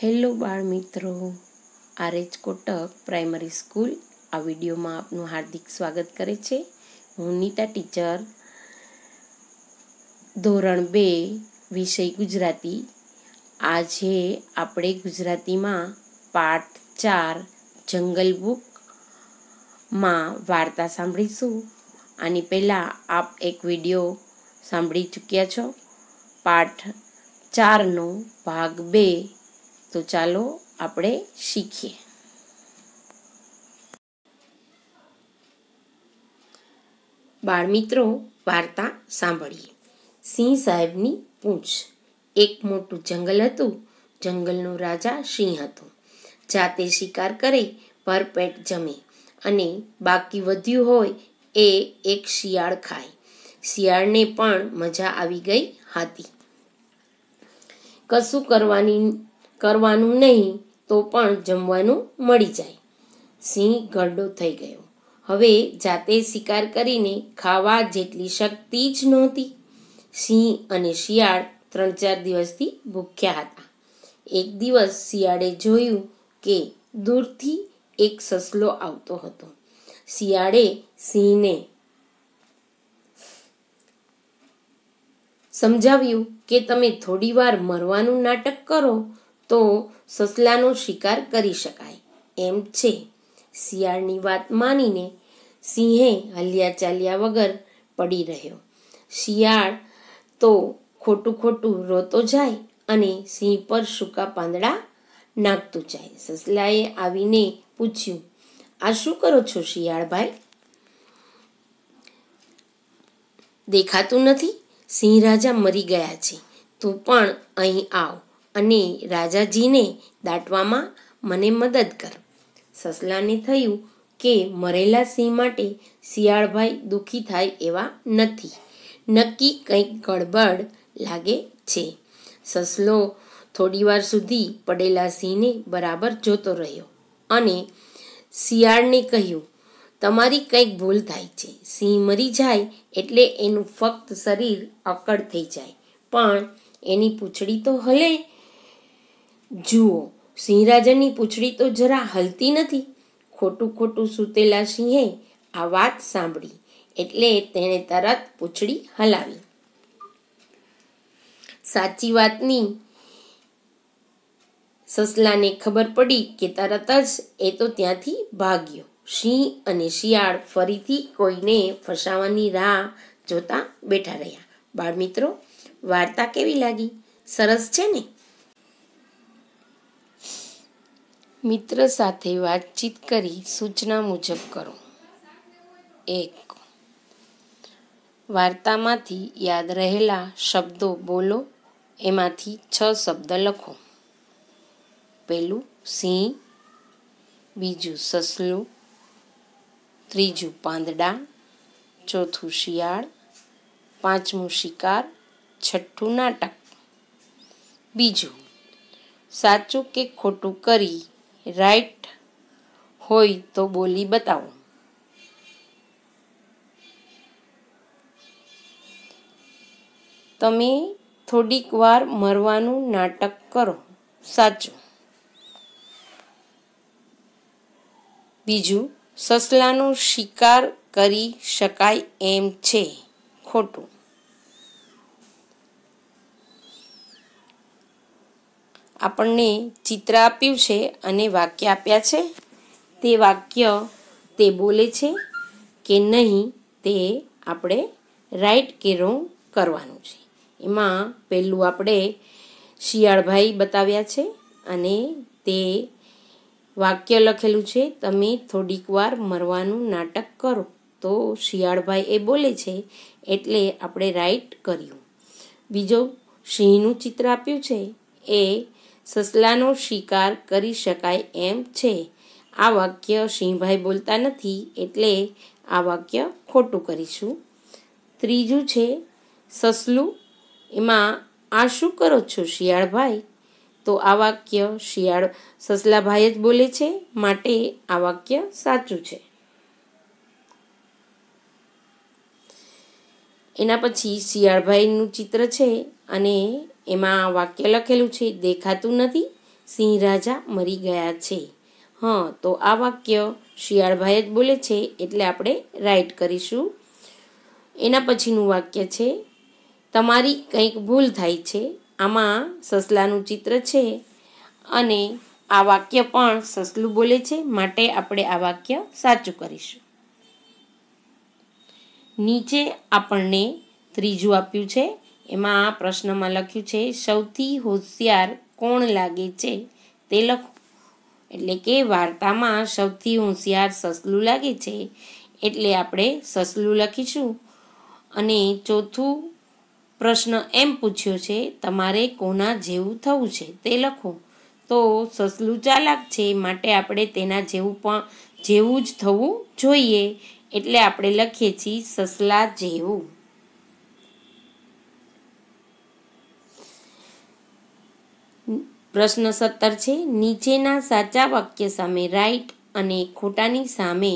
hello બાળ મિત્રો Rh Kotak primary school આ વિડીયોમાં આપનું હાર્દિક સ્વાગત કરે છે હું નીતા ટીચર ધોરણ બે વિષય ગુજરાતી આજે આપણે ગુજરાતીમાં પાઠ ચાર જંગલ બુકમાં વાર્તા સાંભળીશું આની પહેલાં આપ એક વિડીયો સાંભળી ચૂક્યા છો પાઠ ચારનો ભાગ બે તો ચાલો આપણે શીખીએ બાળમિત્રો વાર્તા સાંભળીએ સિંહ સાહેબની પૂંછ એક મોટું જંગલ હતું જંગલનો રાજા સિંહ હતો જાતે શિકાર કરે ભરપેટ જમે અને બાકી વધ્યું હોય એ એક શિયાળ ખાય શિયાળને પણ મજા આવી ગઈ હતી કશું કરવાની કરવાનું નહીં તો પણ જમવાનું મળી જાય સિંહ ગરડો થઈ ગયો હવે જાતે શિકાર કરીને ખાવા જેટલી શક્તિ જ નહોતી સિંહ અને શિયાળ ત્રણ ચાર દિવસથી ભૂખ્યા હતા એક દિવસ શિયાળે જોયું કે દૂરથી એક સસલો આવતો હતો શિયાળે સિંહને સમજાવ્યું કે તમે થોડી વાર મરવાનું નાટક કરો તો સસલાનો શિકાર કરી શકાય એમ છે શિયાળની વાત માનીને સિંહે હલ્યા ચાલ્યા વગર પડી રહ્યો શિયાળ તો ખોટું ખોટું રોતો જાય અને સિંહ પર સૂકા પાંદડા નાખતું જાય સસલાએ આવીને પૂછ્યું આ શું કરો છો શિયાળભાઈ દેખાતું નથી સિંહ રાજા મરી ગયા છે તું પણ અહીં આવ અને રાજાજીને દાટવામાં મને મદદ કર સસલાને થયું કે મરેલા સિંહ માટે શિયાળભાઈ દુઃખી થાય એવા નથી નક્કી કંઈક ગડબડ લાગે છે સસલો થોડીવાર સુધી પડેલા સિંહને બરાબર જોતો રહ્યો અને શિયાળને કહ્યું તમારી કંઈક ભૂલ થાય છે સિંહ મરી જાય એટલે એનું ફક્ત શરીર અકળ થઈ જાય પણ એની પૂંછડી તો હલે જુઓ સિંહરાજાની પૂંછડી તો જરા હલતી નથી ખોટું ખોટું સૂતેલા સિંહે આ વાત સાંભળી એટલે તેણે તરત પૂંછડી હલાવી સાચી વાતની સસલાને ખબર પડી કે તરત જ એ તો ત્યાંથી ભાગ્યો સિંહ અને શિયાળ ફરીથી કોઈને ફસાવાની રાહ જોતા બેઠા રહ્યા બાળમિત્રો વાર્તા કેવી લાગી સરસ છે ને મિત્ર સાથે વાતચીત કરી સૂચના મુજબ કરો એક વાર્તામાંથી યાદ રહેલા શબ્દો બોલો એમાંથી છ શબ્દ લખો પહેલું સિંહ બીજું સસલું ત્રીજું પાંદડા ચોથું શિયાળ પાંચમું શિકાર છઠ્ઠું નાટક બીજું સાચું કે ખોટું કરી રાઈટ હોય તો બોલી બતાવો તમે થોડીક વાર મરવાનું નાટક કરો સાચું બીજું સસલાનો શિકાર કરી શકાય એમ છે ખોટું આપણને ચિત્ર આપ્યું છે અને વાક્ય આપ્યા છે તે વાક્ય તે બોલે છે કે નહીં તે આપણે રાઈટ કે રોંગ કરવાનું છે એમાં પહેલું આપણે શિયાળભાઈ બતાવ્યા છે અને તે વાક્ય લખેલું છે તમે થોડીક વાર મરવાનું નાટક કરો તો શિયાળભાઈ એ બોલે છે એટલે આપણે રાઈટ કર્યું બીજો સિંહનું ચિત્ર આપ્યું છે એ સસલાનો શિકાર કરી શકાય એમ છે આ વાક્ય સિંહભાઈ બોલતા નથી એટલે આ વાક્ય ખોટું કરીશું ત્રીજું છે સસલું એમાં આ શું કરો છો શિયાળભાઈ તો આ વાક્ય શિયાળ સસલાભાઈ જ બોલે છે માટે આ વાક્ય સાચું છે એના પછી શિયાળભાઈનું ચિત્ર છે અને એમાં વાક્ય લખેલું છે દેખાતું નથી સિંહ રાજા મરી ગયા છે હં તો આ વાક્ય શિયાળભાઈ જ બોલે છે એટલે આપણે રાઈટ કરીશું એના પછીનું વાક્ય છે તમારી કંઈક ભૂલ થાય છે આમાં સસલાનું ચિત્ર છે અને આ વાક્ય પણ સસલું બોલે છે માટે આપણે આ વાક્ય સાચું કરીશું નીચે આપણને ત્રીજું આપ્યું છે એમાં આ પ્રશ્નમાં લખ્યું છે સૌથી હોશિયાર કોણ લાગે છે તે લખો એટલે કે વાર્તામાં સૌથી હોશિયાર સસલું લાગે છે એટલે આપણે સસલું લખીશું અને ચોથું પ્રશ્ન એમ પૂછ્યો છે તમારે કોના જેવું થવું છે તે લખો તો સસલું ચાલાક છે માટે આપણે તેના જેવું પણ જેવું જ થવું જોઈએ એટલે આપણે લખીએ છીએ સસલા જેવું પ્રશ્ન સત્તર છે નીચેના સાચા વાક્ય સામે રાઈટ અને ખોટાની સામે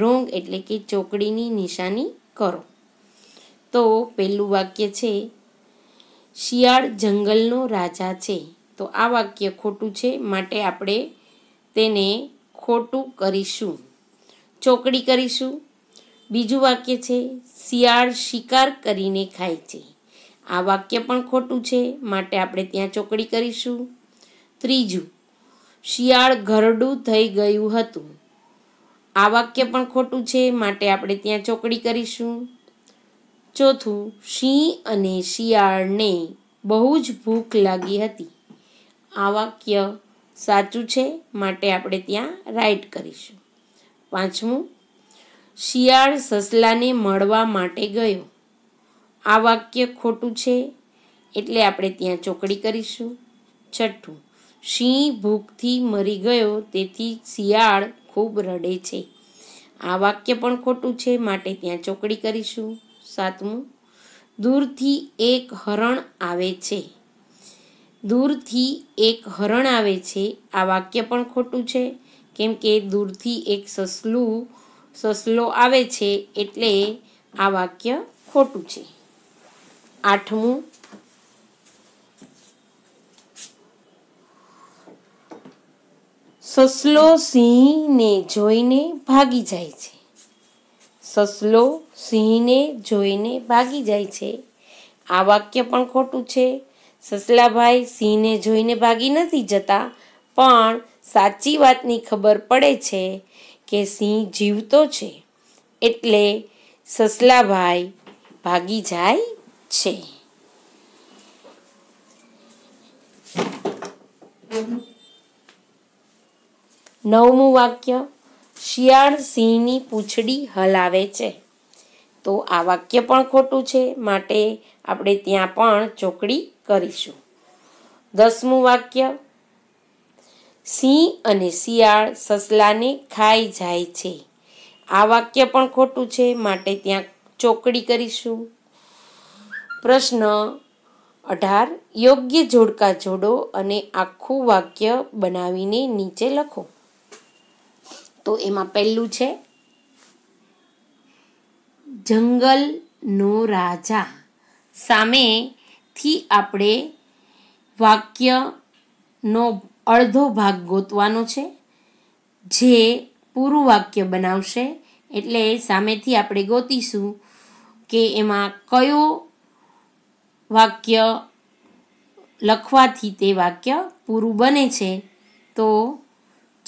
રોંગ એટલે કે ચોકડીની નિશાની કરો તો પહેલું વાક્ય છે શિયાળ જંગલનો રાજા છે તો આ વાક્ય ખોટું છે માટે આપણે તેને ખોટું કરીશું ચોકડી કરીશું બીજું વાક્ય છે શિયાળ શિકાર કરીને ખાય છે આ વાક્ય પણ ખોટું છે માટે આપણે ત્યાં ચોકડી કરીશું ત્રીજું શિયાળ ઘરડું થઈ ગયું હતું આ વાક્ય પણ ખોટું છે માટે આપણે ત્યાં ચોકડી કરીશું ચોથું સિંહ અને શિયાળને બહુ જ ભૂખ લાગી હતી આ વાક્ય સાચું છે માટે આપણે ત્યાં રાઈટ કરીશું પાંચમું શિયાળ સસલાને મળવા માટે ગયો આ વાક્ય ખોટું છે એટલે આપણે ત્યાં ચોકડી કરીશું છઠ્ઠું સિંહ ભૂખથી મરી ગયો તેથી શિયાળ ખૂબ રડે છે આ વાક્ય પણ ખોટું છે માટે ત્યાં ચોકડી કરીશું સાતમું દૂરથી એક હરણ આવે છે દૂરથી એક હરણ આવે છે આ વાક્ય પણ ખોટું છે કેમ કે દૂરથી એક સસલું સસલો આવે છે એટલે આ વાક્ય ખોટું છે આઠમું સસલો સિંહને જોઈને ભાગી જાય છે સસલો સિંહને જોઈને ભાગી જાય છે આ વાક્ય પણ ખોટું છે સસલાભાઈ સિંહને જોઈને ભાગી નથી જતા પણ સાચી વાતની ખબર પડે છે કે સિંહ જીવતો છે એટલે સસલાભાઈ ભાગી જાય છે નવમું વાક્ય શિયાળ સિંહની પૂંછડી હલાવે છે તો આ વાક્ય પણ ખોટું છે માટે આપણે ત્યાં પણ ચોકડી કરીશું દસમું વાક્ય સિંહ અને શિયાળ સસલાને ખાઈ જાય છે આ વાક્ય પણ ખોટું છે માટે ત્યાં ચોકડી કરીશું પ્રશ્ન અઢાર યોગ્ય જોડકા જોડો અને આખું વાક્ય બનાવીને નીચે લખો તો એમાં પહેલું છે જંગલનો રાજા સામેથી આપણે વાક્યનો અડધો ભાગ ગોતવાનો છે જે પૂરું વાક્ય બનાવશે એટલે સામેથી આપણે ગોતીશું કે એમાં કયો વાક્ય લખવાથી તે વાક્ય પૂરું બને છે તો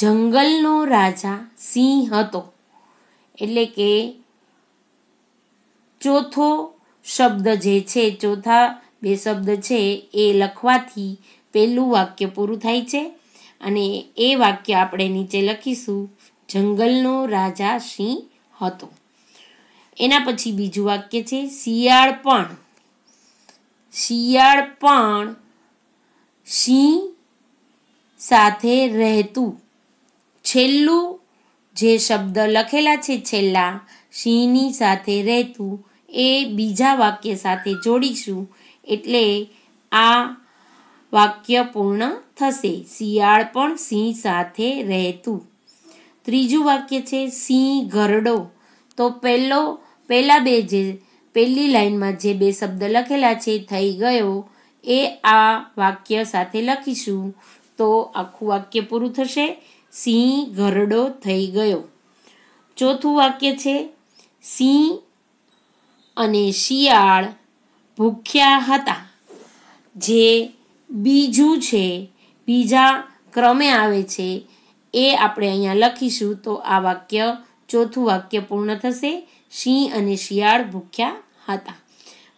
જંગલનો રાજા સિંહ હતો એટલે કે ચોથો શબ્દ જે છે ચોથા બે શબ્દ છે એ લખવાથી પહેલું વાક્ય પૂરું થાય છે અને એ વાક્ય આપણે નીચે લખીશું જંગલનો રાજા સિંહ હતો એના પછી બીજું વાક્ય છે શિયાળ પણ શિયાળ પણ સિંહ સાથે રહેતું છેલ્લું જે શબ્દ લખેલા છે છેલ્લા સિંહની સાથે રહેતું એ બીજા વાક્ય સાથે જોડીશું એટલે આ વાક્ય પૂર્ણ થશે શિયાળ પણ સિંહ સાથે રહેતું ત્રીજું વાક્ય છે સિંહ ઘરડો તો પહેલો પહેલાં બે જે પહેલી લાઇનમાં જે બે શબ્દ લખેલા છે થઈ ગયો એ આ વાક્ય સાથે લખીશું તો આખું વાક્ય પૂરું થશે સિંહ ઘરડો થઈ ગયો ચોથું વાક્ય છે સિંહ અને શિયાળ ભૂખ્યા હતા જે બીજું છે બીજા ક્રમે આવે છે એ આપણે અહીંયા લખીશું તો આ વાક્ય ચોથું વાક્ય પૂર્ણ થશે સિંહ અને શિયાળ ભૂખ્યા હતા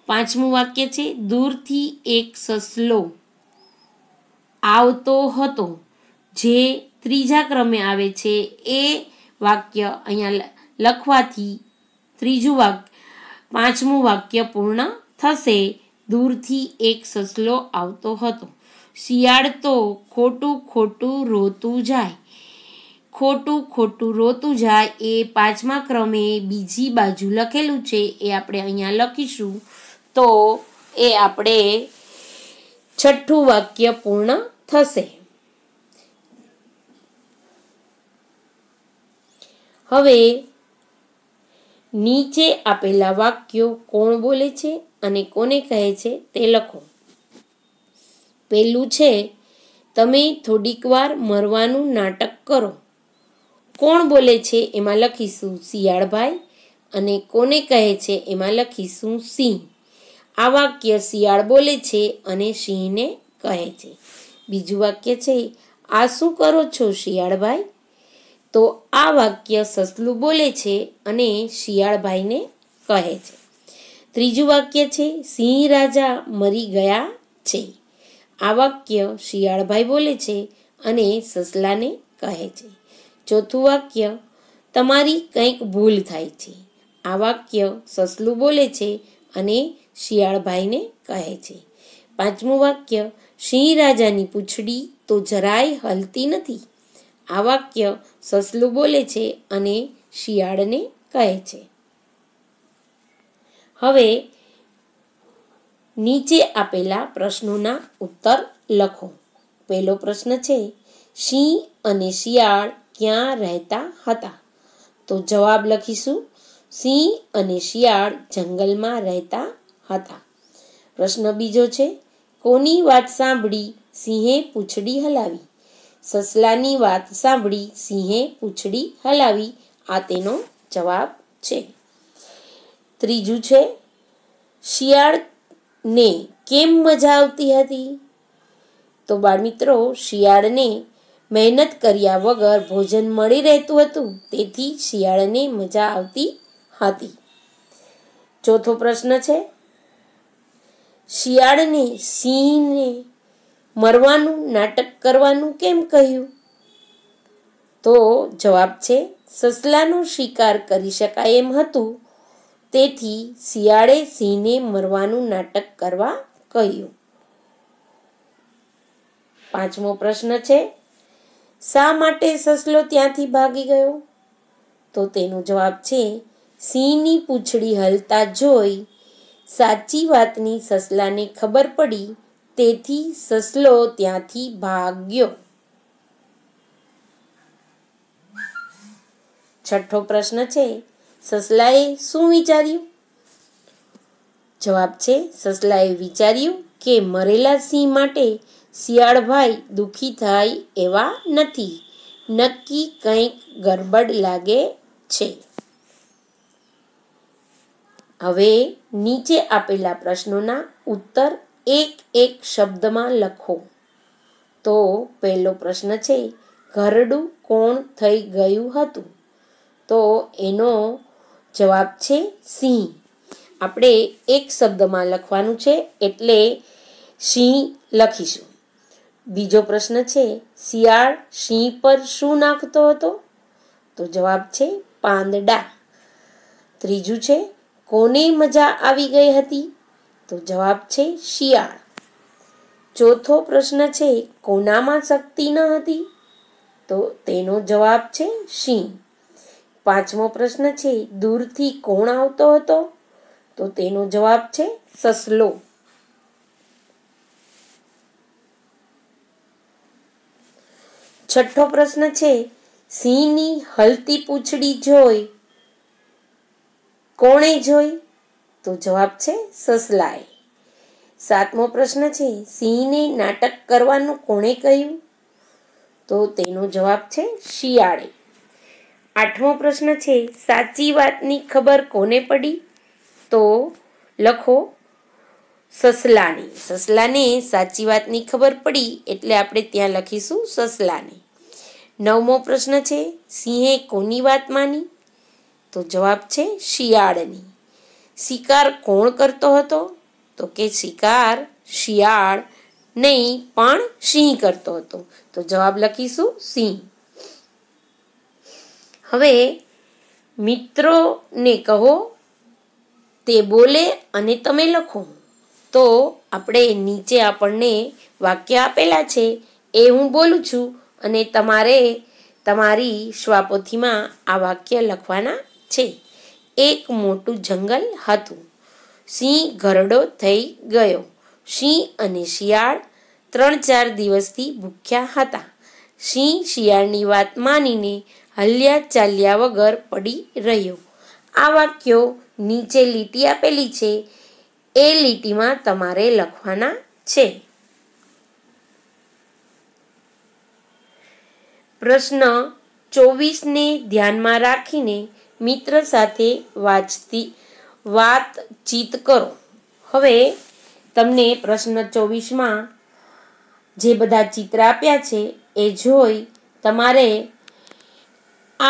પાંચમું વાક્ય છે દૂરથી એક સસલો આવતો હતો જે ત્રીજા ક્રમે આવે છે એ વાક્ય અહીંયા લખવાથી ત્રીજું વાક્ય પાંચમું વાક્ય પૂર્ણ થશે દૂરથી એક સસલો આવતો હતો શિયાળ તો ખોટું ખોટું રોતું જાય ખોટું ખોટું રોતું જાય એ પાંચમા ક્રમે બીજી બાજુ લખેલું છે એ આપણે અહીંયા લખીશું તો એ આપણે છઠ્ઠું વાક્ય પૂર્ણ થશે હવે નીચે આપેલા વાક્યો કોણ બોલે છે અને કોને કહે છે તે લખો પહેલું છે તમે થોડીક વાર મરવાનું નાટક કરો કોણ બોલે છે એમાં લખીશું શિયાળભાઈ અને કોને કહે છે એમાં લખીશું સિંહ આ વાક્ય શિયાળ બોલે છે અને સિંહને કહે છે બીજું વાક્ય છે આ શું કરો છો શિયાળભાઈ તો આ વાક્ય સસલું બોલે છે અને શિયાળભાઈને કહે છે ત્રીજું વાક્ય છે સિંહ રાજા મરી ગયા છે આ વાક્ય શિયાળભાઈ બોલે છે અને સસલાને કહે છે ચોથું વાક્ય તમારી કંઈક ભૂલ થાય છે આ વાક્ય સસલું બોલે છે અને શિયાળભાઈને કહે છે પાંચમું વાક્ય સિંહ રાજાની પૂંછડી તો જરાય હલતી નથી આ વાક્ય સસલું બોલે છે અને શિયાળને કહે છે હવે નીચે આપેલા પ્રશ્નોના ઉત્તર લખો પહેલો પ્રશ્ન છે સિંહ અને શિયાળ ક્યાં રહેતા હતા તો જવાબ લખીશું સિંહ અને શિયાળ જંગલમાં રહેતા હતા પ્રશ્ન બીજો છે કોની વાત સાંભળી સિંહે પૂંછડી હલાવી સસલાની વાત સાંભળી સિંહે પૂંછડી હલાવી આ તેનો જવાબ છે ત્રીજું છે શિયાળને કેમ મજા આવતી હતી તો બાળ મિત્રો શિયાળને મહેનત કર્યા વગર ભોજન મળી રહેતું હતું તેથી શિયાળને મજા આવતી હતી ચોથો પ્રશ્ન છે શિયાળને સિંહને મરવાનું નાટક કરવાનું કેમ કહ્યું તો જવાબ છે સસલાનો શિકાર કરી શકાય એમ હતું તેથી શિયાળે સિંહને મરવાનું નાટક કરવા કહ્યું પાંચમો પ્રશ્ન છે શા માટે સસલો ત્યાંથી ભાગી ગયો તો તેનો જવાબ છે સિંહની પૂંછડી હલતા જોઈ સાચી વાતની સસલાને ખબર પડી તેથી સસલો ત્યાંથી ભાગ્યો છઠ્ઠો પ્રશ્ન છે સસલાએ શું વિચાર્યું જવાબ છે સસલાએ વિચાર્યું કે મરેલા સિંહ માટે શિયાળભાઈ દુઃખી થાય એવા નથી નક્કી કંઈક ગરબડ લાગે છે હવે નીચે આપેલા પ્રશ્નોના ઉત્તર એક એક શબ્દમાં લખો તો પહેલો પ્રશ્ન છે ઘરડું કોણ થઈ ગયું હતું તો એનો જવાબ છે સિંહ આપણે એક શબ્દમાં લખવાનું છે એટલે સિંહ લખીશું બીજો પ્રશ્ન છે શિયાળ સિંહ પર શું નાખતો હતો તો જવાબ છે પાંદડા ત્રીજું છે કોને મજા આવી ગઈ હતી તો જવાબ છે શિયાળ ચોથો પ્રશ્ન છે કોનામાં શક્તિ ન હતી તો તેનો જવાબ છે સિંહ પાંચમો પ્રશ્ન છે દૂરથી કોણ આવતો હતો તો તેનો જવાબ છે સસલો છઠ્ઠો પ્રશ્ન છે સિંહની હલતી પૂંછડી જોઈ કોણે જોઈ તો જવાબ છે સસલાએ સાતમો પ્રશ્ન છે સિંહને નાટક કરવાનું કોણે કહ્યું તો તેનો જવાબ છે શિયાળે આઠમો પ્રશ્ન છે સાચી વાતની ખબર કોને પડી તો લખો સસલાને સસલાને સાચી વાતની ખબર પડી એટલે આપણે ત્યાં લખીશું સસલાને નવમો પ્રશ્ન છે સિંહે કોની વાત માની તો જવાબ છે શિયાળની શિકાર કોણ કરતો હતો તો કે શિકાર શિયાળ નહીં પણ સિંહ કરતો હતો તો જવાબ લખીશું સિંહ હવે મિત્રોને કહો તે બોલે અને તમે લખો તો આપણે નીચે આપણને વાક્ય આપેલા છે એ હું બોલું છું અને તમારે તમારી શ્વાપોથીમાં આ વાક્ય લખવાના છે એક મોટું જંગલ હતું સિંહ ઘરડો થઈ ગયો સિંહ અને શિયાળ ત્રણ ચાર દિવસથી ભૂખ્યા હતા સિંહ શિયાળની વાત માનીને હલ્યા ચાલ્યા વગર પડી રહ્યો આ વાક્યો નીચે લીટી આપેલી છે એ લીટીમાં તમારે લખવાના છે પ્રશ્ન ચોવીસને ધ્યાનમાં રાખીને મિત્ર સાથે વાંચતી વાતચીત કરો હવે તમને પ્રશ્ન ચોવીસમાં જે બધા ચિત્ર આપ્યા છે એ જોઈ તમારે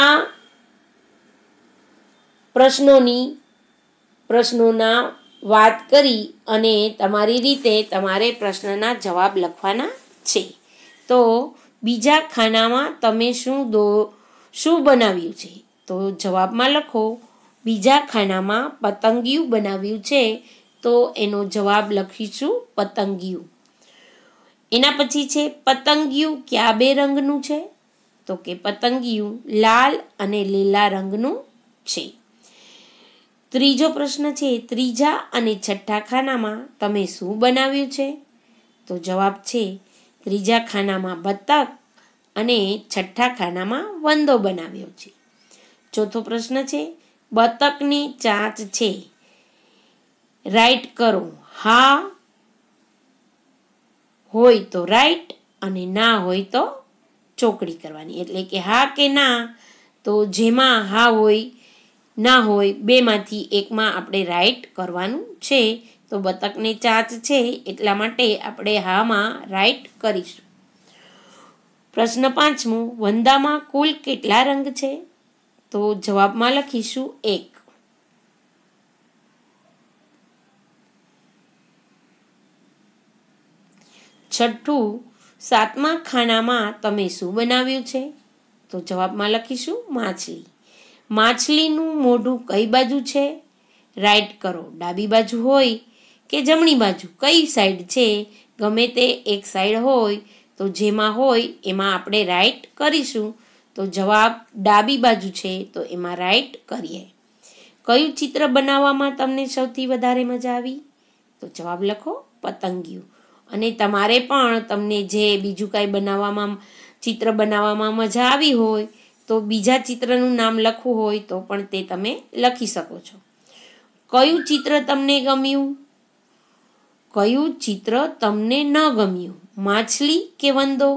આ પ્રશ્નોની પ્રશ્નોના વાત કરી અને તમારી રીતે તમારે પ્રશ્નના જવાબ લખવાના છે તો બીજા ખાનામાં તમે શું દો શું બનાવ્યું છે તો જવાબમાં લખો બીજા ખાનામાં પતંગિયું બનાવ્યું છે તો એનો જવાબ લખીશું પતંગિયું એના પછી છે પતંગિયું કયા બે રંગનું છે તો કે પતંગિયું લાલ અને લીલા રંગનું છે ત્રીજો પ્રશ્ન છે ત્રીજા અને છઠ્ઠા ખાનામાં તમે શું બનાવ્યું છે તો જવાબ છે ત્રીજા ખાનામાં બતક અને છઠ્ઠા ખાનામાં વંદો બનાવ્યો છે ચોથો પ્રશ્ન છે બતકની ચાંચ છે રાઈટ કરો હા હોય તો રાઈટ અને ના હોય તો ચોકડી કરવાની એટલે કે હા કે ના તો જેમાં હા હોય ના હોય બેમાંથી એકમાં આપણે રાઈટ કરવાનું છે તો બતકની ચાંચ છે એટલા માટે આપણે હામાં રાઈટ કરીશું પ્રશ્ન પાંચમું વંદામાં કુલ કેટલા રંગ છે તો જવાબમાં લખીશું એક છઠ્ઠું સાતમા ખાનામાં તમે શું બનાવ્યું છે તો જવાબમાં લખીશું માછલી માછલીનું મોઢું કઈ બાજુ છે રાઈટ કરો ડાબી બાજુ હોય કે જમણી બાજુ કઈ સાઈડ છે ગમે તે એક સાઈડ હોય તો જેમાં હોય એમાં આપણે રાઈટ કરીશું તો જવાબ ડાબી બાજુ છે તો એમાં રાઈટ કરીએ કયું ચિત્ર બનાવવામાં તમને સૌથી વધારે મજા આવી તો જવાબ લખો પતંગિયું અને તમારે પણ તમને જે બીજું કાંઈ બનાવવામાં ચિત્ર બનાવવામાં મજા આવી હોય તો બીજા ચિત્રનું નામ લખવું હોય તો પણ તે તમે લખી શકો છો કયું ચિત્ર તમને ગમ્યું કયું ચિત્ર તમને ન ગમ્યું માછલી કે વંદો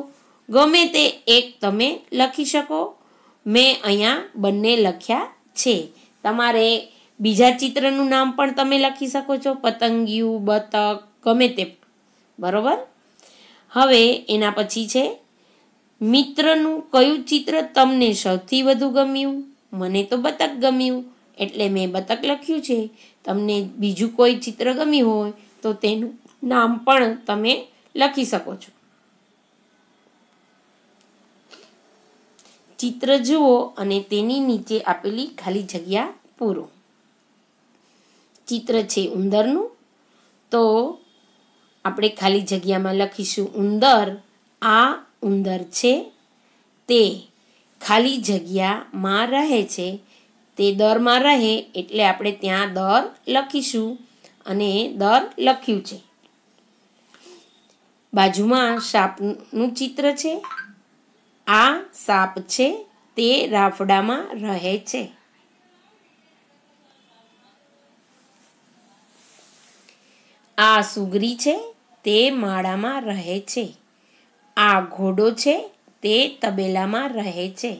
ગમે તે એક તમે લખી શકો મેં અહીંયા બંને લખ્યા છે તમારે બીજા ચિત્રનું નામ પણ તમે લખી શકો છો પતંગિયું બતક ગમે તે બરોબર હવે એના પછી છે મિત્રનું કયું ચિત્ર તમને સૌથી વધુ ગમ્યું મને તો બતક ગમ્યું એટલે મેં બતક લખ્યું છે તમને બીજું કોઈ ચિત્ર ગમ્યું હોય તો તેનું નામ પણ તમે લખી શકો છો ચિત્ર જુઓ અને તેની નીચે આપેલી ખાલી જગ્યા પૂરો ચિત્ર છે ઉંદરનું તો આપણે ખાલી જગ્યામાં લખીશું ઉંદર આ ઉંદર છે તે ખાલી જગ્યામાં રહે છે તે દરમાં રહે એટલે આપણે ત્યાં દર લખીશું અને દર લખ્યું છે બાજુમાં સાપનું ચિત્ર છે આ સાપ છે તે રાફડામાં રહે છે આ સુગરી છે તે માળામાં રહે છે આ ઘોડો છે તે તબેલામાં રહે છે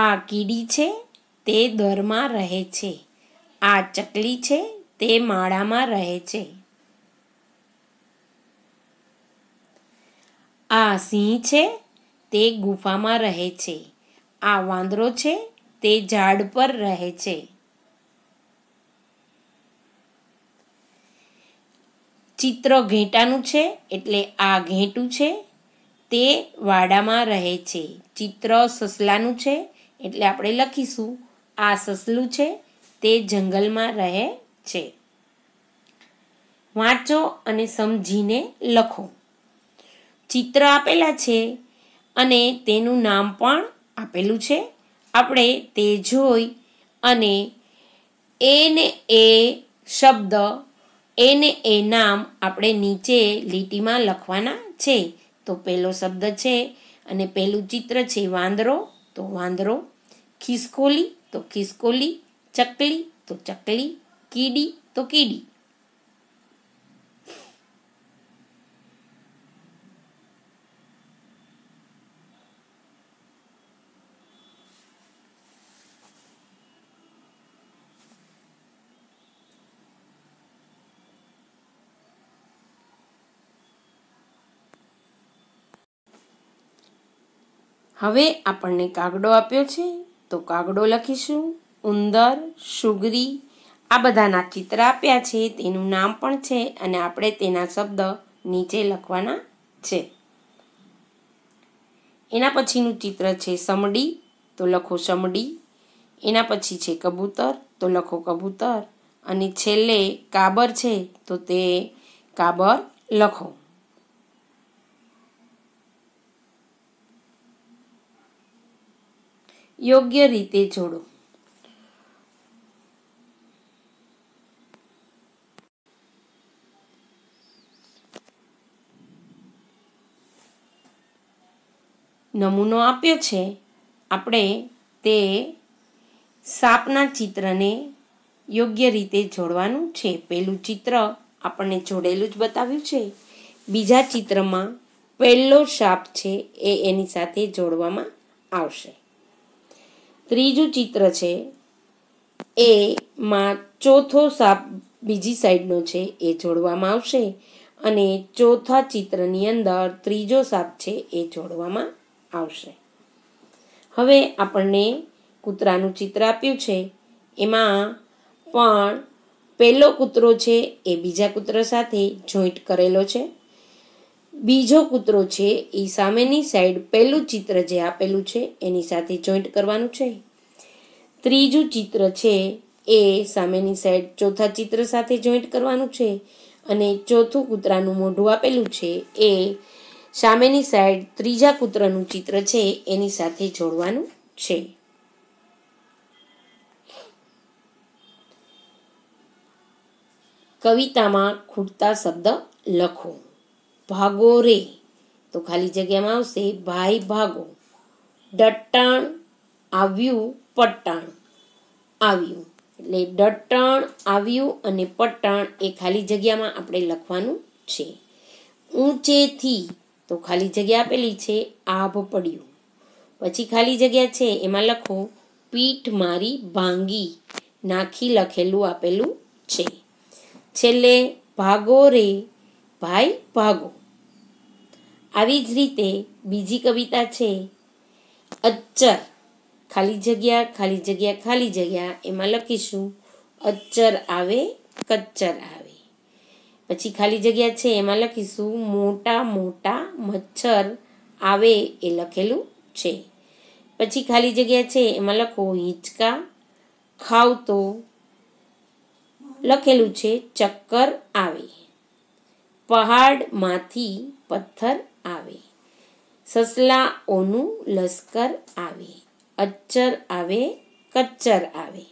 આ કીડી છે તે દરમાં રહે છે આ ચકલી છે તે માળામાં રહે છે આ સિંહ છે તે ગુફામાં રહે છે આ વાંદરો છે તે ઝાડ પર રહે છે ચિત્ર ઘેટાનું છે એટલે આ ઘેટું છે તે વાડામાં રહે છે ચિત્ર સસલાનું છે એટલે આપણે લખીશું આ સસલું છે તે જંગલમાં રહે છે વાંચો અને સમજીને લખો ચિત્ર આપેલા છે અને તેનું નામ પણ આપેલું છે આપણે તે જોઈ અને એને એ શબ્દ એને એ નામ આપણે નીચે લીટીમાં લખવાના છે તો પહેલો શબ્દ છે અને પહેલું ચિત્ર છે વાંદરો તો વાંદરો ખિસકોલી તો ખિસકોલી ચકલી તો ચકલી કીડી તો કીડી હવે આપણને કાગડો આપ્યો છે તો કાગડો લખીશું ઉંદર સુગરી આ બધાના ચિત્ર આપ્યા છે તેનું નામ પણ છે અને આપણે તેના શબ્દ નીચે લખવાના છે એના પછીનું ચિત્ર છે સમડી તો લખો સમડી એના પછી છે કબૂતર તો લખો કબૂતર અને છેલ્લે કાબર છે તો તે કાબર લખો યોગ્ય રીતે જોડો નમૂનો આપ્યો છે આપણે તે સાપના ચિત્રને યોગ્ય રીતે જોડવાનું છે પહેલું ચિત્ર આપણને જોડેલું જ બતાવ્યું છે બીજા ચિત્રમાં પહેલો સાપ છે એ એની સાથે જોડવામાં આવશે ત્રીજું ચિત્ર છે એમાં ચોથો સાપ બીજી સાઈડનો છે એ જોડવામાં આવશે અને ચોથા ચિત્રની અંદર ત્રીજો સાપ છે એ જોડવામાં આવશે હવે આપણને કૂતરાનું ચિત્ર આપ્યું છે એમાં પણ પહેલો કૂતરો છે એ બીજા કૂતરા સાથે જોઈન્ટ કરેલો છે બીજો કૂતરો છે એ સામેની સાઈડ પહેલું ચિત્ર જે આપેલું છે એની સાથે જોઈન્ટ કરવાનું છે ત્રીજું ચિત્ર છે એ સામેની સાઈડ ચોથા ચિત્ર સાથે જોઈન્ટ કરવાનું છે અને ચોથું કૂતરાનું મોઢું આપેલું છે એ સામેની સાઈડ ત્રીજા પુત્રનું ચિત્ર છે એની સાથે જોડવાનું છે કવિતામાં ખૂટતા શબ્દ લખો ભાગો રે તો ખાલી જગ્યામાં આવશે ભાઈ ભાગો ડટ્ટાણ આવ્યું પટ્ટાણ આવ્યું એટલે ડટ્ટાણ આવ્યું અને પટાણ એ ખાલી જગ્યામાં આપણે લખવાનું છે ઊંચેથી તો ખાલી જગ્યા આપેલી છે આભ પડ્યું પછી ખાલી જગ્યા છે એમાં લખો પીઠ મારી ભાંગી નાખી લખેલું આપેલું છે છેલ્લે ભાગો રે ભાઈ ભાગો આવી જ રીતે બીજી કવિતા છે અચ્ચર ખાલી જગ્યા ખાલી જગ્યા ખાલી જગ્યા એમાં લખીશું અચ્ચર આવે કચ્ચર આવે પછી ખાલી જગ્યા છે એમાં લખીશું મોટા મોટા મચ્છર આવે એ લખેલું છે પછી ખાલી જગ્યા છે એમાં લખો હિંચકા ખાવતો લખેલું છે ચક્કર આવે પહાડમાંથી પથ્થર આવે સસલાઓનું લશ્કર આવે અચ્ચર આવે કચ્ચર આવે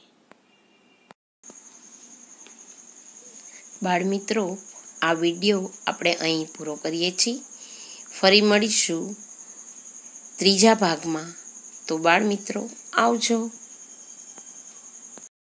બાળમિત્રો આ વિડીયો આપણે અહીં પૂરો કરીએ છીએ ફરી મળીશું ત્રીજા ભાગમાં તો બાળ મિત્રો આવજો